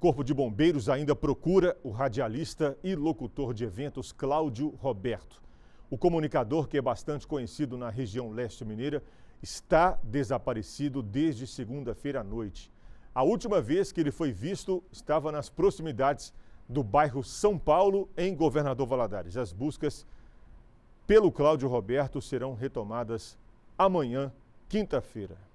Corpo de Bombeiros ainda procura o radialista e locutor de eventos Cláudio Roberto. O comunicador, que é bastante conhecido na região leste mineira, está desaparecido desde segunda-feira à noite. A última vez que ele foi visto estava nas proximidades do bairro São Paulo, em Governador Valadares. As buscas pelo Cláudio Roberto serão retomadas amanhã, quinta-feira.